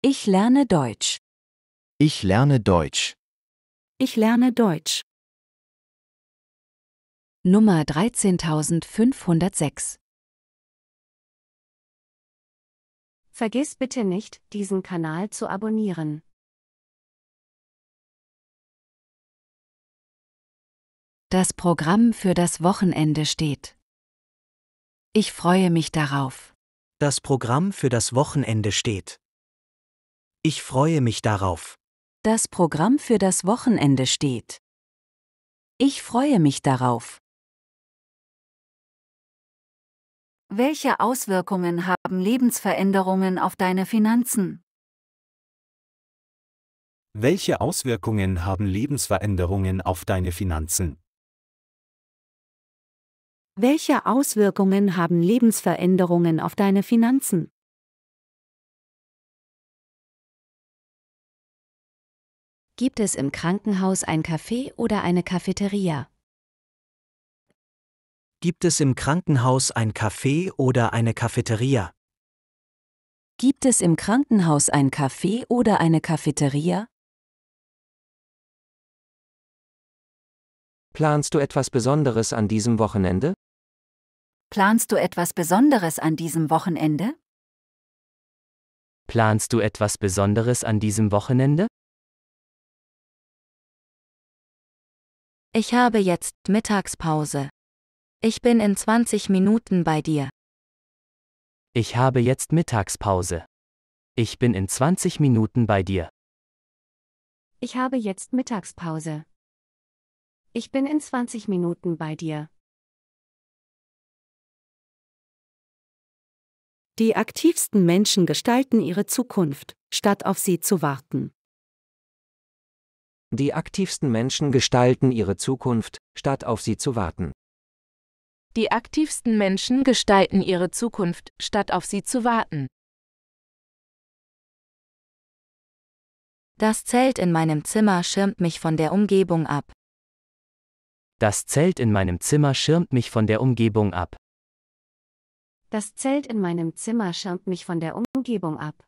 Ich lerne Deutsch. Ich lerne Deutsch. Ich lerne Deutsch. Nummer 13506 Vergiss bitte nicht, diesen Kanal zu abonnieren. Das Programm für das Wochenende steht. Ich freue mich darauf. Das Programm für das Wochenende steht. Ich freue mich darauf. Das Programm für das Wochenende steht. Ich freue mich darauf. Welche Auswirkungen haben Lebensveränderungen auf deine Finanzen? Welche Auswirkungen haben Lebensveränderungen auf deine Finanzen? Welche Auswirkungen haben Lebensveränderungen auf deine Finanzen? gibt es im Krankenhaus ein Café oder eine Cafeteria? Gibt es im Krankenhaus ein Café oder eine Cafeteria? Gibt es im Krankenhaus ein Café oder eine Cafeteria? Planst du etwas Besonderes an diesem Wochenende? Planst du etwas Besonderes an diesem Wochenende? Planst du etwas Besonderes an diesem Wochenende? Ich habe jetzt Mittagspause. Ich bin in 20 Minuten bei dir. Ich habe jetzt Mittagspause. Ich bin in 20 Minuten bei dir. Ich habe jetzt Mittagspause. Ich bin in 20 Minuten bei dir. Die aktivsten Menschen gestalten ihre Zukunft, statt auf sie zu warten. Die aktivsten Menschen gestalten ihre Zukunft, statt auf sie zu warten. Die aktivsten Menschen gestalten ihre Zukunft, statt auf sie zu warten. Das Zelt in meinem Zimmer schirmt mich von der Umgebung ab. Das Zelt in meinem Zimmer schirmt mich von der Umgebung ab. Das Zelt in meinem Zimmer schirmt mich von der Umgebung ab.